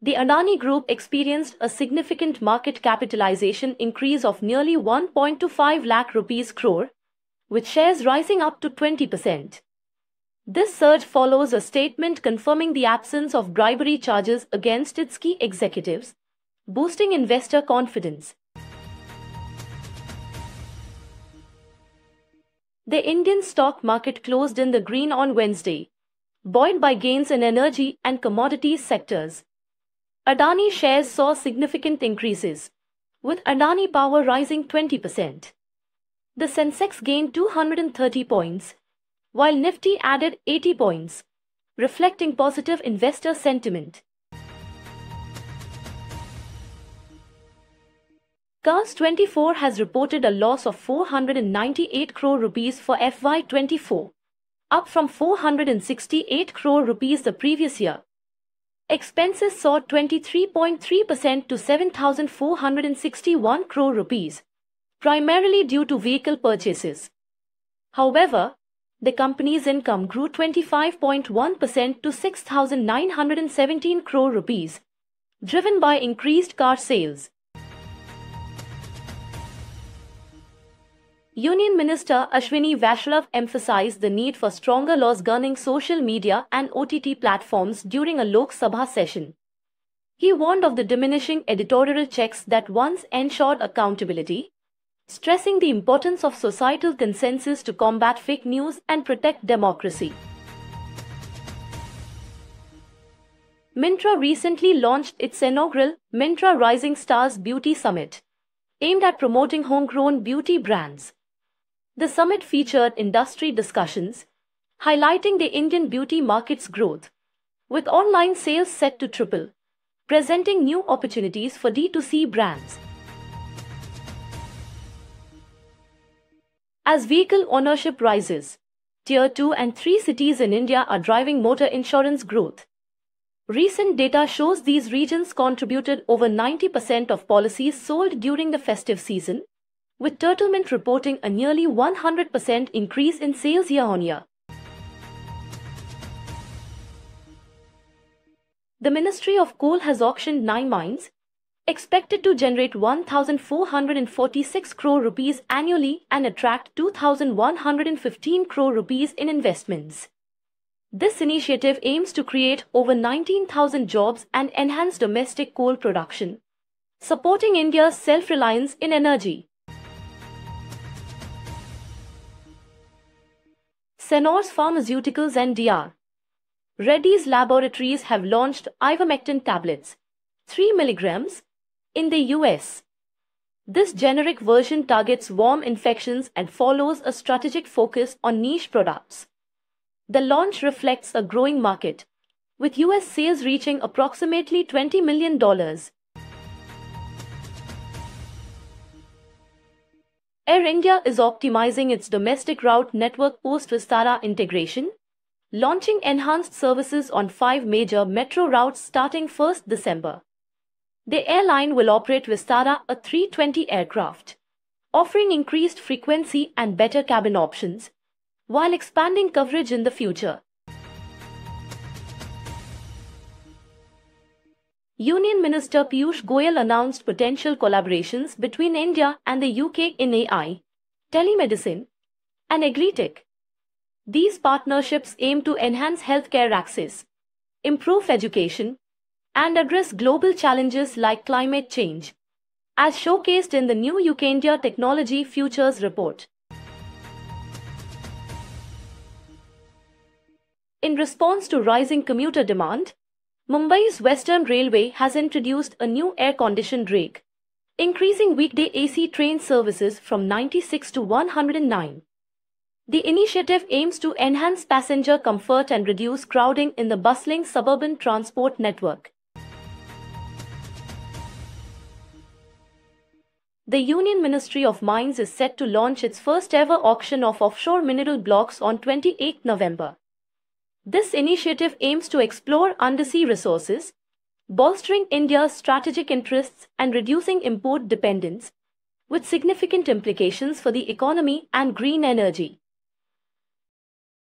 The Adani Group experienced a significant market capitalization increase of nearly 1.25 lakh rupees crore, with shares rising up to 20%. This surge follows a statement confirming the absence of bribery charges against its key executives, boosting investor confidence. The Indian stock market closed in the green on Wednesday, buoyed by gains in energy and commodities sectors. Adani shares saw significant increases, with Adani Power rising 20%. The Sensex gained 230 points, while Nifty added 80 points, reflecting positive investor sentiment. Cars24 has reported a loss of 498 crore rupees for FY24, up from 468 crore rupees the previous year. Expenses saw 23.3% to 7,461 crore rupees, primarily due to vehicle purchases. However, the company's income grew 25.1% to 6,917 crore rupees, driven by increased car sales. Union Minister Ashwini Vaishnav emphasized the need for stronger laws governing social media and OTT platforms during a Lok Sabha session. He warned of the diminishing editorial checks that once ensured accountability, stressing the importance of societal consensus to combat fake news and protect democracy. Mintra recently launched its inaugural Mintra Rising Stars Beauty Summit, aimed at promoting homegrown beauty brands. The summit featured industry discussions, highlighting the Indian beauty market's growth, with online sales set to triple, presenting new opportunities for D2C brands. As vehicle ownership rises, Tier 2 and 3 cities in India are driving motor insurance growth. Recent data shows these regions contributed over 90% of policies sold during the festive season, with Turtlemint reporting a nearly 100% increase in sales year-on-year. The Ministry of Coal has auctioned nine mines, expected to generate 1,446 crore rupees annually and attract 2,115 crore rupees in investments. This initiative aims to create over 19,000 jobs and enhance domestic coal production, supporting India's self-reliance in energy. Senor's Pharmaceuticals and Dr. Reddy's Laboratories have launched ivermectin tablets, 3 mg, in the US. This generic version targets warm infections and follows a strategic focus on niche products. The launch reflects a growing market, with US sales reaching approximately $20 million Air India is optimizing its domestic route network post-Vistara integration, launching enhanced services on five major metro routes starting 1st December. The airline will operate Vistara a 320 aircraft, offering increased frequency and better cabin options, while expanding coverage in the future. Union Minister Piyush Goyal announced potential collaborations between India and the UK in AI, telemedicine, and agri-tech. These partnerships aim to enhance healthcare access, improve education, and address global challenges like climate change, as showcased in the new UK-India Technology Futures report. In response to rising commuter demand, Mumbai's Western Railway has introduced a new air-conditioned rake, increasing weekday AC train services from 96 to 109. The initiative aims to enhance passenger comfort and reduce crowding in the bustling suburban transport network. The Union Ministry of Mines is set to launch its first ever auction of offshore mineral blocks on 28 November. This initiative aims to explore undersea resources, bolstering India's strategic interests and reducing import dependence, with significant implications for the economy and green energy.